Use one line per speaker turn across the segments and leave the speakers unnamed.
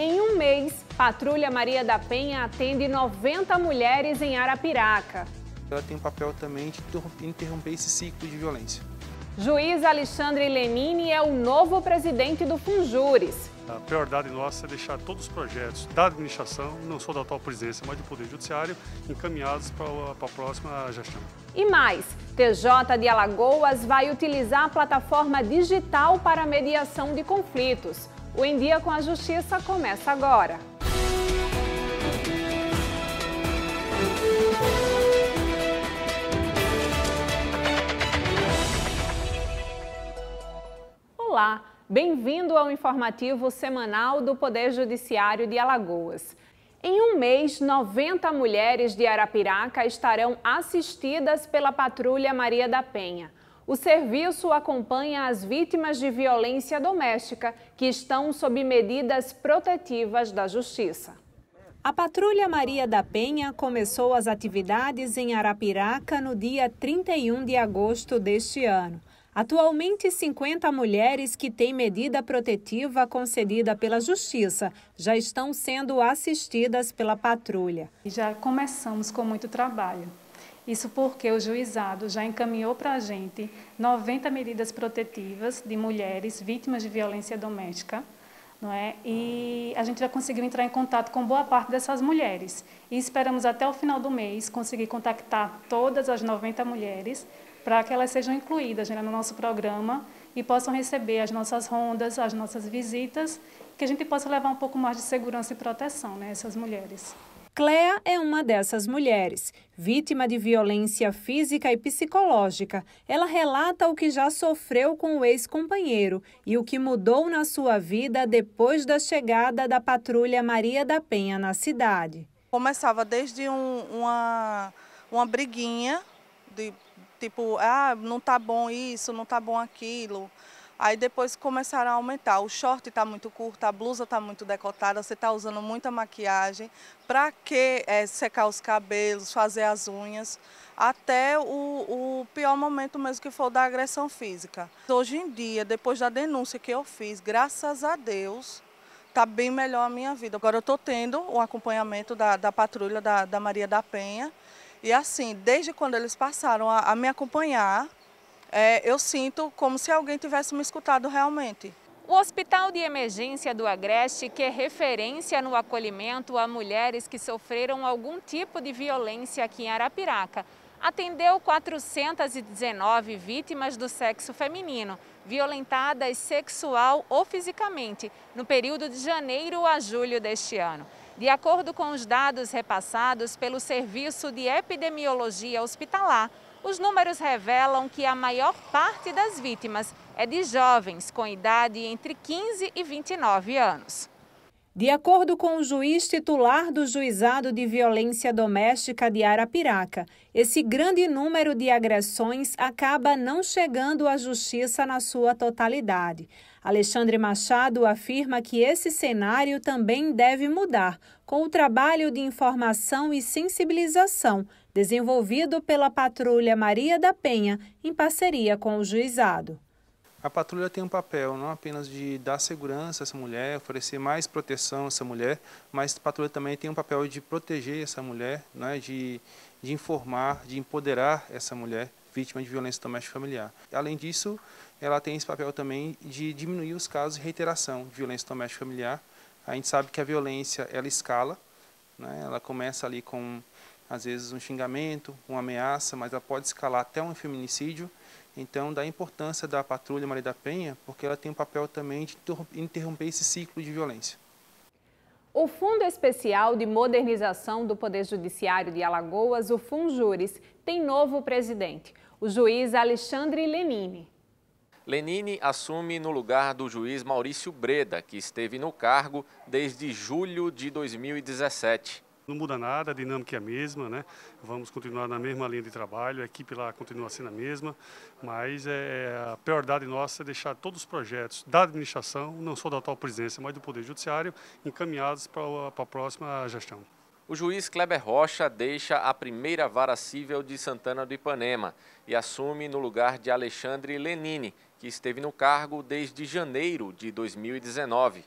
Em um mês, Patrulha Maria da Penha atende 90 mulheres em Arapiraca. Ela tem um papel também de interromper esse ciclo de violência. Juiz Alexandre Lenini é o novo presidente do Funjures. A prioridade nossa é deixar todos os projetos da administração, não só da atual presidência, mas do Poder Judiciário, encaminhados para a próxima gestão. E mais, TJ de Alagoas vai utilizar a plataforma digital para mediação de conflitos. O Em Dia com a Justiça começa agora. Olá, bem-vindo ao informativo semanal do Poder Judiciário de Alagoas. Em um mês, 90 mulheres de Arapiraca estarão assistidas pela Patrulha Maria da Penha. O serviço acompanha as vítimas de violência doméstica que estão sob medidas protetivas da Justiça. A Patrulha Maria da Penha começou as atividades em Arapiraca no dia 31 de agosto deste ano. Atualmente, 50 mulheres que têm medida protetiva concedida pela Justiça já estão sendo assistidas pela patrulha. Já começamos com muito trabalho. Isso porque o juizado já encaminhou para a gente 90 medidas protetivas de mulheres vítimas de violência doméstica, não é? E a gente já conseguiu entrar em contato com boa parte dessas mulheres. E esperamos até o final do mês conseguir contactar todas as 90 mulheres para que elas sejam incluídas né, no nosso programa e possam receber as nossas rondas, as nossas visitas, que a gente possa levar um pouco mais de segurança e proteção nessas né, essas mulheres. Clea é uma dessas mulheres. Vítima de violência física e psicológica, ela relata o que já sofreu com o ex-companheiro e o que mudou na sua vida depois da chegada da patrulha Maria da Penha na cidade. Começava desde um,
uma, uma briguinha, de tipo, ah, não tá bom isso, não tá bom aquilo. Aí depois começaram a aumentar. O short está muito curto, a blusa está muito decotada, você está usando muita maquiagem. Para que é, secar os cabelos, fazer as unhas? Até o, o pior momento mesmo que foi da agressão física. Hoje em dia, depois da denúncia que eu fiz, graças a Deus, está bem melhor a minha vida. Agora eu estou tendo o acompanhamento da, da patrulha da, da Maria da Penha. E assim, desde quando eles passaram a, a me acompanhar, é, eu sinto como se alguém tivesse me escutado realmente.
O Hospital de Emergência do Agreste, que é referência no acolhimento a mulheres que sofreram algum tipo de violência aqui em Arapiraca, atendeu 419 vítimas do sexo feminino, violentadas sexual ou fisicamente, no período de janeiro a julho deste ano. De acordo com os dados repassados pelo Serviço de Epidemiologia Hospitalar, os números revelam que a maior parte das vítimas é de jovens com idade entre 15 e 29 anos. De acordo com o juiz titular do Juizado de Violência Doméstica de Arapiraca, esse grande número de agressões acaba não chegando à justiça na sua totalidade. Alexandre Machado afirma que esse cenário também deve mudar com o trabalho de informação e sensibilização desenvolvido pela Patrulha Maria da Penha, em parceria com o juizado. A patrulha tem um papel não apenas de dar segurança a essa mulher, oferecer mais proteção a essa mulher, mas a patrulha também tem um papel de proteger essa mulher, né, de, de informar, de empoderar essa mulher vítima de violência doméstica familiar. Além disso, ela tem esse papel também de diminuir os casos de reiteração de violência doméstica familiar. A gente sabe que a violência ela escala, né, ela começa ali com às vezes um xingamento, uma ameaça, mas ela pode escalar até um feminicídio. Então, da importância da patrulha Maria da Penha, porque ela tem um papel também de interromper esse ciclo de violência. O Fundo Especial de Modernização do Poder Judiciário de Alagoas, o FUNJURES, tem novo presidente, o juiz Alexandre Lenine.
Lenine assume no lugar do juiz Maurício Breda, que esteve no cargo desde julho de 2017. Não muda nada, a dinâmica é a mesma,
né? Vamos continuar na mesma linha de trabalho, a equipe lá continua sendo a mesma, mas é, a prioridade nossa é deixar todos os projetos da administração, não só da atual presidência, mas do Poder Judiciário, encaminhados para a próxima gestão.
O juiz Kleber Rocha deixa a primeira vara civil de Santana do Ipanema e assume no lugar de Alexandre Lenini, que esteve no cargo desde janeiro de 2019.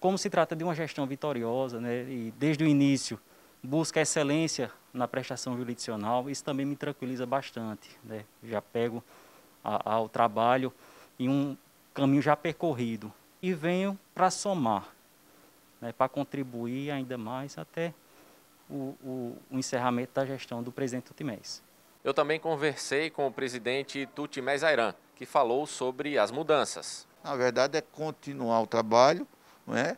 Como
se trata de uma gestão vitoriosa, né, e desde o início busca excelência na prestação jurisdicional, isso também me tranquiliza bastante. Né? Já pego a, ao trabalho em um caminho já percorrido e venho para somar, né? para contribuir ainda mais até o, o, o, encerramento da gestão do presidente Tutimés.
Eu também conversei com o presidente Tutimés Airan, que falou sobre as mudanças.
Na verdade é continuar o trabalho é?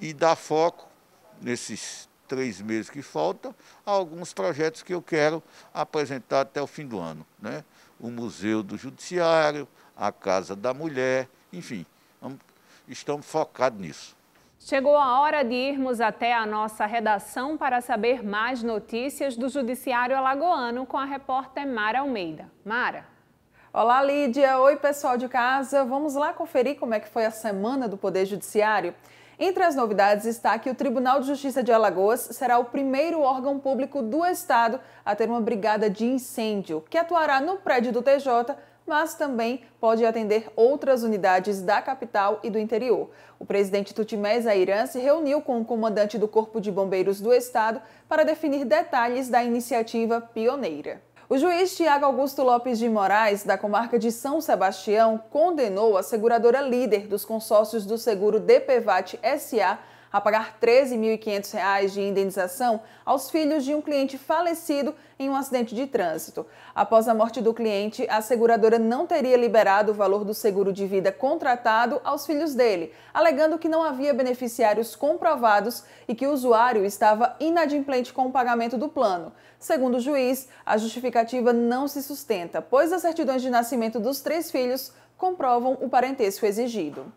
e dar foco nesses três meses que falta, alguns projetos que eu quero apresentar até o fim do ano. Né? O Museu do Judiciário, a Casa da Mulher, enfim, estamos focados nisso.
Chegou a hora de irmos até a nossa redação para saber mais notícias do Judiciário Alagoano com a repórter Mara Almeida. Mara.
Olá, Lídia. Oi, pessoal de casa. Vamos lá conferir como é que foi a semana do Poder Judiciário. Entre as novidades está que o Tribunal de Justiça de Alagoas será o primeiro órgão público do Estado a ter uma brigada de incêndio, que atuará no prédio do TJ, mas também pode atender outras unidades da capital e do interior. O presidente Tutimés Airan se reuniu com o comandante do Corpo de Bombeiros do Estado para definir detalhes da iniciativa pioneira. O juiz Tiago Augusto Lopes de Moraes, da comarca de São Sebastião, condenou a seguradora líder dos consórcios do seguro DPVAT SA a pagar R$ 13.500 de indenização aos filhos de um cliente falecido em um acidente de trânsito. Após a morte do cliente, a seguradora não teria liberado o valor do seguro de vida contratado aos filhos dele, alegando que não havia beneficiários comprovados e que o usuário estava inadimplente com o pagamento do plano. Segundo o juiz, a justificativa não se sustenta, pois as certidões de nascimento dos três filhos comprovam o parentesco exigido.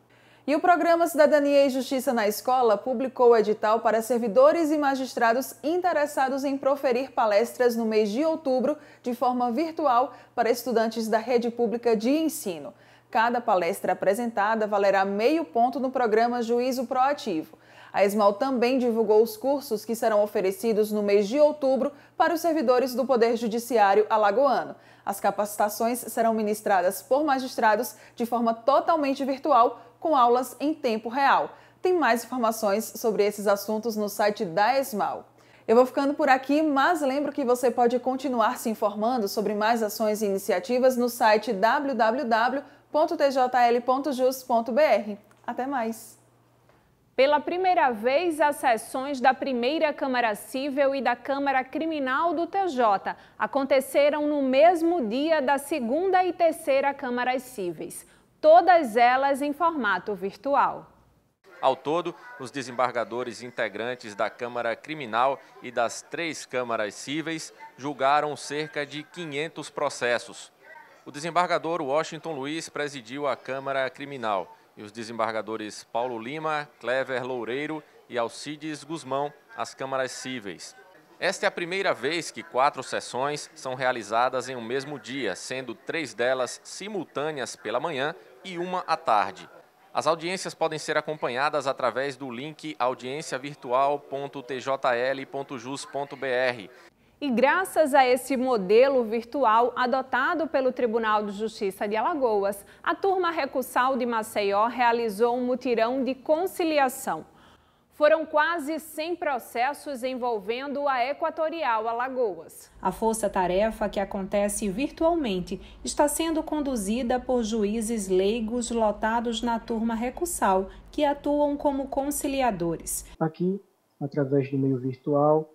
E o programa Cidadania e Justiça na Escola publicou o edital para servidores e magistrados interessados em proferir palestras no mês de outubro de forma virtual para estudantes da rede pública de ensino. Cada palestra apresentada valerá meio ponto no programa Juízo Proativo. A Esmal também divulgou os cursos que serão oferecidos no mês de outubro para os servidores do Poder Judiciário Alagoano. As capacitações serão ministradas por magistrados de forma totalmente virtual com aulas em tempo real. Tem mais informações sobre esses assuntos no site da Esmal. Eu vou ficando por aqui, mas lembro que você pode continuar se informando sobre mais ações e iniciativas no site www.tjl.jus.br. Até mais! Pela
primeira vez, as sessões da primeira Câmara Cível e da Câmara Criminal do TJ aconteceram no mesmo dia da segunda e terceira Câmaras Cíveis todas elas em formato virtual.
Ao todo, os desembargadores integrantes da Câmara Criminal e das três câmaras cíveis julgaram cerca de 500 processos. O desembargador Washington Luiz presidiu a Câmara Criminal e os desembargadores Paulo Lima, Clever Loureiro e Alcides Guzmão as câmaras cíveis. Esta é a primeira vez que quatro sessões são realizadas em um mesmo dia, sendo três delas simultâneas pela manhã e uma à tarde. As audiências podem ser acompanhadas através do link audienciavirtual.tjl.jus.br.
E graças a esse modelo virtual adotado pelo Tribunal de Justiça de Alagoas, a turma recursal de Maceió realizou um mutirão de conciliação. Foram quase 100 processos envolvendo a Equatorial Alagoas. A força-tarefa, que acontece virtualmente, está sendo conduzida por juízes leigos lotados na turma recursal, que atuam como conciliadores.
Aqui, através do meio virtual,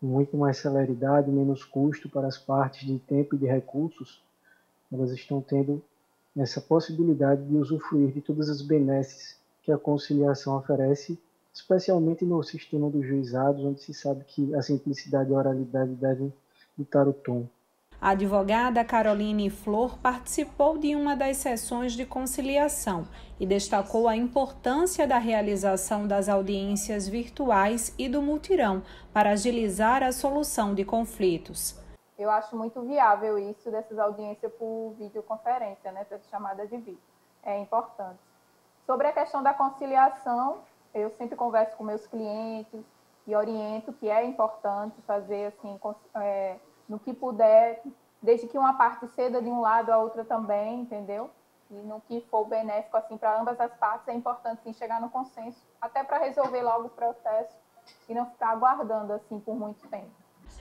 com muito mais celeridade, menos custo para as partes de tempo e de recursos, elas estão tendo essa possibilidade de usufruir de todas as benesses que a conciliação oferece especialmente no sistema dos juizados, onde se sabe que a simplicidade e a oralidade devem ditar o tom.
A advogada Caroline Flor participou de uma das sessões de conciliação e destacou a importância da realização das audiências virtuais e do multirão para agilizar a solução de conflitos. Eu acho muito viável isso dessas audiências por videoconferência, né, pela chamada de vídeo. É importante. Sobre a questão da conciliação, eu sempre converso com meus clientes e oriento que é importante fazer assim, é, no que puder, desde que uma parte ceda de um lado, a outra também, entendeu? E no que for benéfico assim para ambas as partes, é importante sim chegar no consenso, até para resolver logo o processo e não ficar aguardando assim por muito tempo.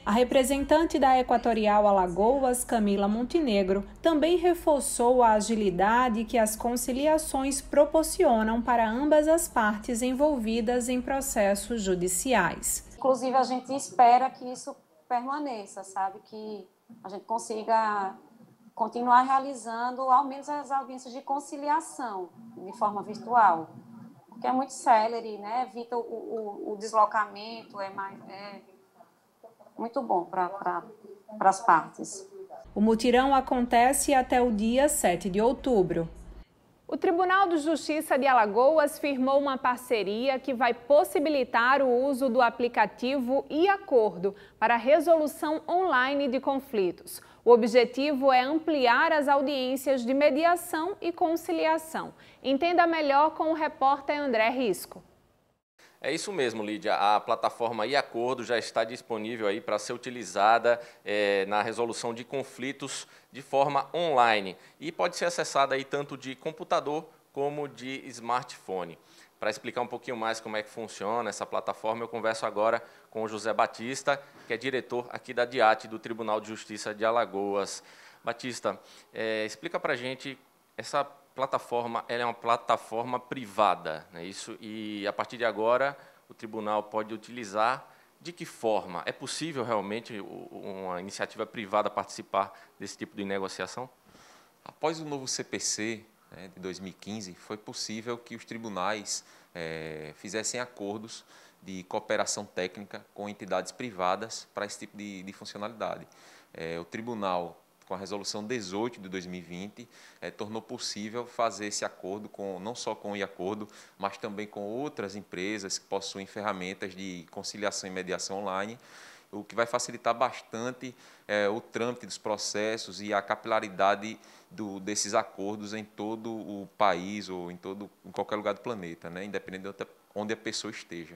A representante da Equatorial Alagoas, Camila Montenegro, também reforçou a agilidade que as conciliações proporcionam para ambas as partes envolvidas em processos judiciais. Inclusive, a gente espera que isso permaneça, sabe? Que a gente consiga continuar realizando, ao menos, as audiências de conciliação de forma virtual, porque é muito célere, né? Evita o, o, o deslocamento, é mais. É muito bom para as partes. O mutirão acontece até o dia 7 de outubro. O Tribunal de Justiça de Alagoas firmou uma parceria que vai possibilitar o uso do aplicativo e acordo para resolução online de conflitos. O objetivo é ampliar as audiências de mediação e conciliação. Entenda melhor com o repórter André Risco.
É isso mesmo, Lídia. A plataforma e acordo já está disponível aí para ser utilizada é, na resolução de conflitos de forma online e pode ser acessada aí tanto de computador como de smartphone. Para explicar um pouquinho mais como é que funciona essa plataforma, eu converso agora com o José Batista, que é diretor aqui da DIAT, do Tribunal de Justiça de Alagoas. Batista, é, explica para a gente essa plataforma ela é uma plataforma privada, né, isso, e a partir de agora o tribunal pode utilizar de que forma? É possível realmente uma iniciativa privada participar desse tipo de negociação? Após o novo CPC
né, de 2015, foi possível que os tribunais é, fizessem acordos de cooperação técnica com entidades privadas para esse tipo de, de funcionalidade. É, o tribunal com a resolução 18 de 2020, eh, tornou possível fazer esse acordo com não só com o Iacordo, mas também com outras empresas que possuem ferramentas de conciliação e mediação online, o que vai facilitar bastante eh, o trâmite dos processos e a capilaridade do, desses acordos em todo o país ou em todo em qualquer lugar do planeta, né, independente de onde a pessoa
esteja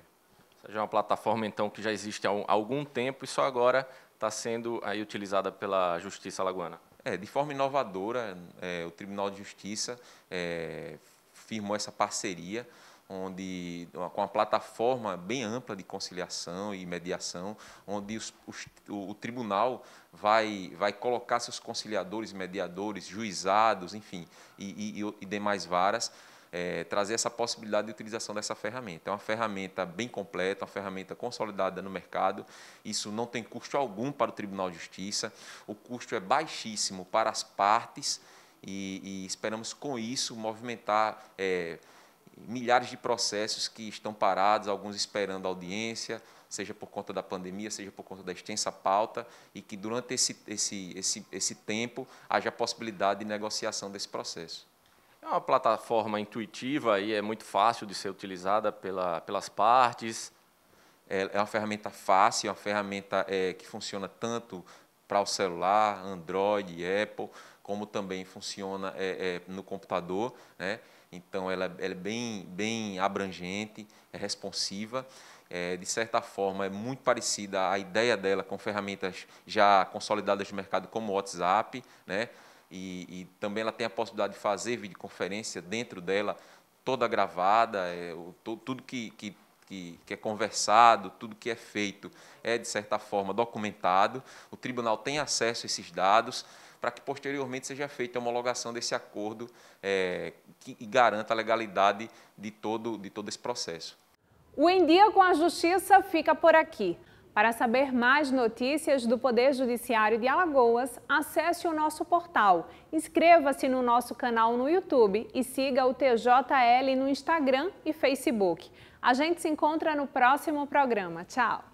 seja, é uma plataforma então que já existe há algum tempo e só agora está sendo aí utilizada pela Justiça Alagoana. É, de forma inovadora, é, o Tribunal de
Justiça é, firmou essa parceria onde com uma plataforma bem ampla de conciliação e mediação, onde os, os, o, o, tribunal vai, vai colocar seus conciliadores, mediadores, juizados, enfim, e, e, e demais varas é, trazer essa possibilidade de utilização dessa ferramenta. É uma ferramenta bem completa, uma ferramenta consolidada no mercado. Isso não tem custo algum para o Tribunal de Justiça. O custo é baixíssimo para as partes e, e esperamos com isso movimentar é, milhares de processos que estão parados, alguns esperando audiência, seja por conta da pandemia, seja por conta da extensa pauta, e que durante esse, esse, esse, esse tempo haja possibilidade de negociação desse processo
é uma plataforma intuitiva e é muito fácil de ser utilizada pela, pelas partes. É, é, uma ferramenta fácil, é uma ferramenta é, que funciona tanto
para o celular, Android, Apple, como também funciona é, é no computador. Né? Então, ela, ela, é bem, bem abrangente, é responsiva. É, de certa forma, é muito parecida à ideia dela com ferramentas já consolidadas de mercado como o WhatsApp, né? e, e também ela tem a possibilidade de fazer videoconferência dentro dela, toda gravada, é, o, to, tudo que, que que, que, é conversado, tudo que é feito é, de certa forma, documentado, o tribunal tem acesso a esses dados para que posteriormente seja feita a homologação desse acordo é, que garanta a legalidade de todo, de todo esse processo.
O Em Dia com a Justiça fica por aqui. Para saber mais notícias do Poder Judiciário de Alagoas, acesse o nosso portal, inscreva-se no nosso canal no YouTube e siga o TJL no Instagram e Facebook. A gente se encontra no próximo programa. Tchau!